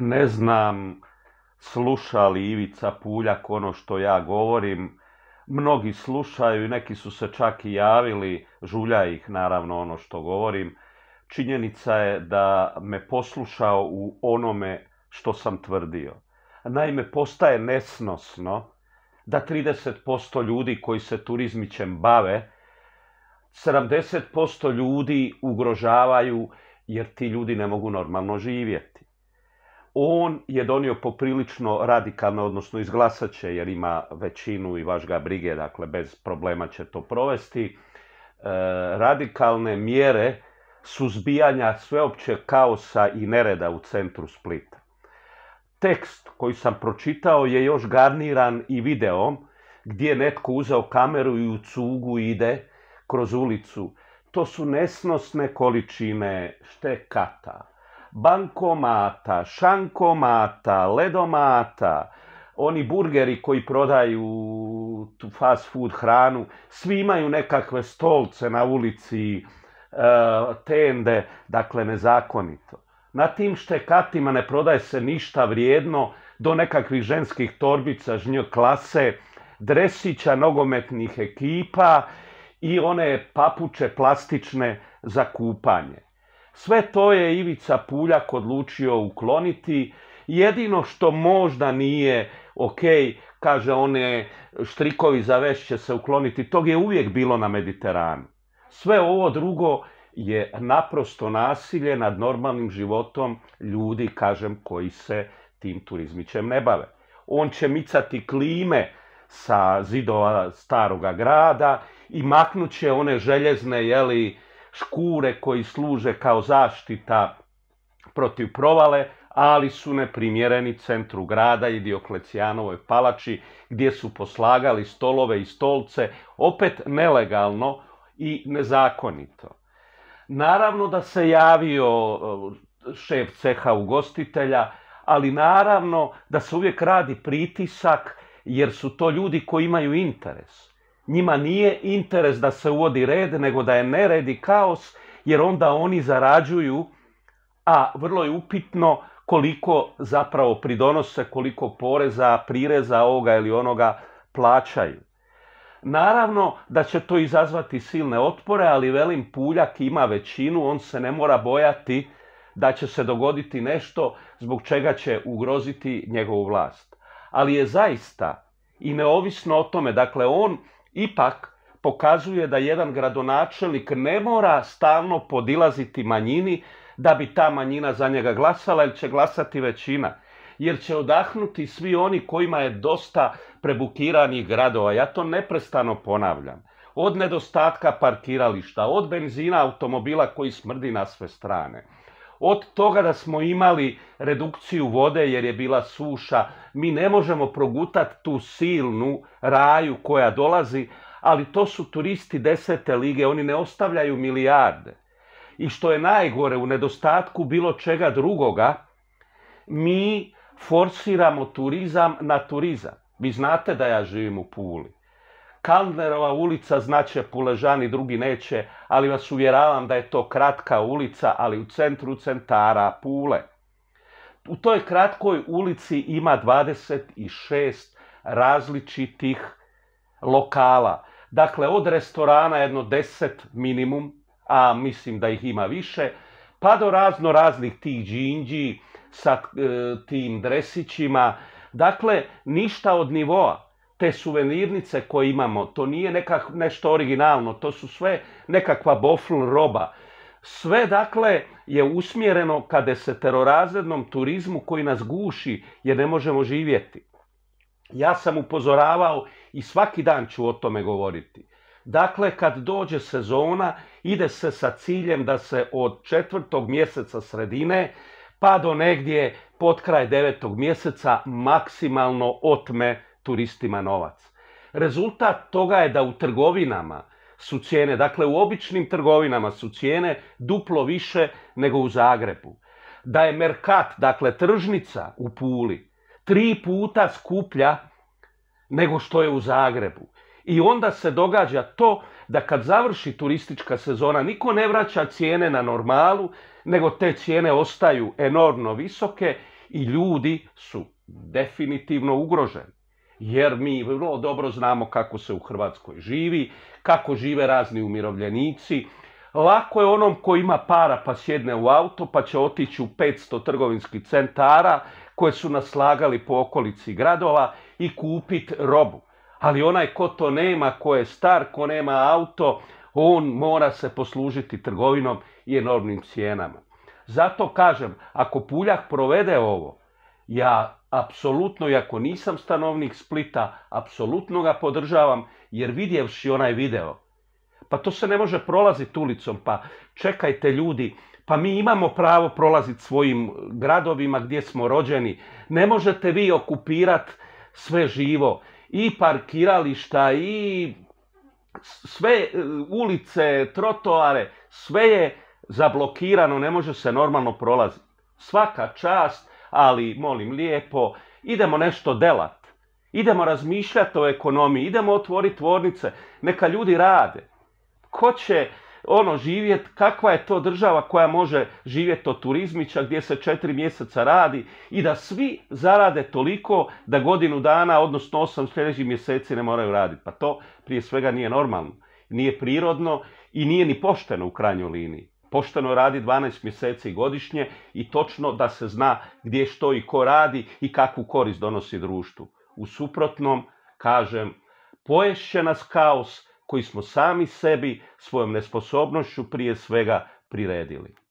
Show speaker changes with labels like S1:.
S1: ne znam sluša li Ivica Puljak ono što ja govorim. Mnogi slušaju i neki su se čak i javili, žulja ih naravno ono što govorim. Činjenica je da me poslušao u onome što sam tvrdio. Naime, postaje nesnosno da 30% ljudi koji se turizmićem bave, 70% ljudi ugrožavaju jer ti ljudi ne mogu normalno živjeti on je donio poprilično radikalno, odnosno izglasat će jer ima većinu i vaš ga brige, dakle bez problema će to provesti, e, radikalne mjere suzbijanja sveopće kaosa i nereda u centru Splita. Tekst koji sam pročitao je još garniran i videom gdje je netko uzeo kameru i u cugu ide kroz ulicu. To su nesnosne količine štekata, bankomata, šankomata, ledomata, oni burgeri koji prodaju tu fast food hranu, svi imaju nekakve stolce na ulici, e, tende, dakle nezakonito. Na tim štekatima ne prodaje se ništa vrijedno do nekakvih ženskih torbica žnjo klase, dresića nogometnih ekipa i one papuče plastične za kupanje. Sve to je Ivica Puljak odlučio ukloniti. Jedino što možda nije ok, kaže one štrikovi za veš će se ukloniti, tog je uvijek bilo na Mediteranu. Sve ovo drugo je naprosto nasilje nad normalnim životom ljudi, kažem, koji se tim turizmićem ne bave. On će micati klime sa zidova staroga grada i maknut će one željezne, jeli, škure koji služe kao zaštita protiv provale, ali su neprimjereni centru grada i Dioklecijanovoj palači gdje su poslagali stolove i stolce, opet nelegalno i nezakonito. Naravno da se javio e, šef ceha ugostitelja, ali naravno da se uvijek radi pritisak jer su to ljudi koji imaju interes. Njima nije interes da se uvodi red, nego da je nered i kaos, jer onda oni zarađuju, a vrlo je upitno koliko zapravo pridonose, koliko poreza, prireza ovoga ili onoga plaćaju. Naravno da će to izazvati silne otpore, ali velim Puljak ima većinu, on se ne mora bojati da će se dogoditi nešto zbog čega će ugroziti njegovu vlast. Ali je zaista i neovisno o tome, dakle on ipak pokazuje da jedan gradonačelnik ne mora stalno podilaziti manjini da bi ta manjina za njega glasala jer će glasati većina. Jer će odahnuti svi oni kojima je dosta prebukiranih gradova. Ja to neprestano ponavljam. Od nedostatka parkirališta, od benzina automobila koji smrdi na sve strane. Od toga da smo imali redukciju vode jer je bila suša, mi ne možemo progutati tu silnu raju koja dolazi, ali to su turisti desete lige, oni ne ostavljaju milijarde. I što je najgore, u nedostatku bilo čega drugoga, mi forsiramo turizam na turizam. Vi znate da ja živim u Puli. Kalnerova ulica znači Puležani, drugi neće, ali vas uvjeravam da je to kratka ulica, ali u centru centara Pule. U toj kratkoj ulici ima 26 različitih lokala. Dakle, od restorana jedno 10 minimum, a mislim da ih ima više, pa do razno raznih tih džinđi sa e, tim dresićima. Dakle, ništa od nivoa te suvenirnice koje imamo, to nije nešto originalno, to su sve nekakva bofl roba. Sve dakle je usmjereno kada se terorazrednom turizmu koji nas guši jer ne možemo živjeti. Ja sam upozoravao i svaki dan ću o tome govoriti. Dakle, kad dođe sezona, ide se sa ciljem da se od četvrtog mjeseca sredine pa do negdje pod kraj devetog mjeseca maksimalno otme turistima novac. Rezultat toga je da u trgovinama su cijene, dakle u običnim trgovinama su cijene duplo više nego u Zagrebu. Da je Merkat, dakle tržnica u Puli, tri puta skuplja nego što je u Zagrebu. I onda se događa to da kad završi turistička sezona niko ne vraća cijene na normalu, nego te cijene ostaju enormno visoke i ljudi su definitivno ugroženi jer mi vrlo dobro znamo kako se u Hrvatskoj živi, kako žive razni umirovljenici. Lako je onom ko ima para pa sjedne u auto pa će otići u 500 trgovinskih centara koje su naslagali po okolici gradova i kupiti robu. Ali onaj ko to nema, ko je star, ko nema auto, on mora se poslužiti trgovinom i enormnim cijenama. Zato kažem, ako Puljak provede ovo, ja apsolutno, iako nisam stanovnik Splita, apsolutno ga podržavam, jer vidjevši onaj video, pa to se ne može prolaziti ulicom, pa čekajte ljudi, pa mi imamo pravo prolaziti svojim gradovima gdje smo rođeni. Ne možete vi okupirati sve živo, i parkirališta, i sve e, ulice, trotoare, sve je zablokirano, ne može se normalno prolaziti. Svaka čast ali molim lijepo, idemo nešto delat. Idemo razmišljati o ekonomiji, idemo otvoriti tvornice, neka ljudi rade. Ko će ono živjeti, kakva je to država koja može živjeti od turizmića gdje se četiri mjeseca radi i da svi zarade toliko da godinu dana, odnosno osam sljedećih mjeseci ne moraju raditi. Pa to prije svega nije normalno, nije prirodno i nije ni pošteno u krajnjoj liniji pošteno radi 12 mjeseci godišnje i točno da se zna gdje što i ko radi i kakvu korist donosi društvu. U suprotnom, kažem, poješće nas kaos koji smo sami sebi svojom nesposobnošću prije svega priredili.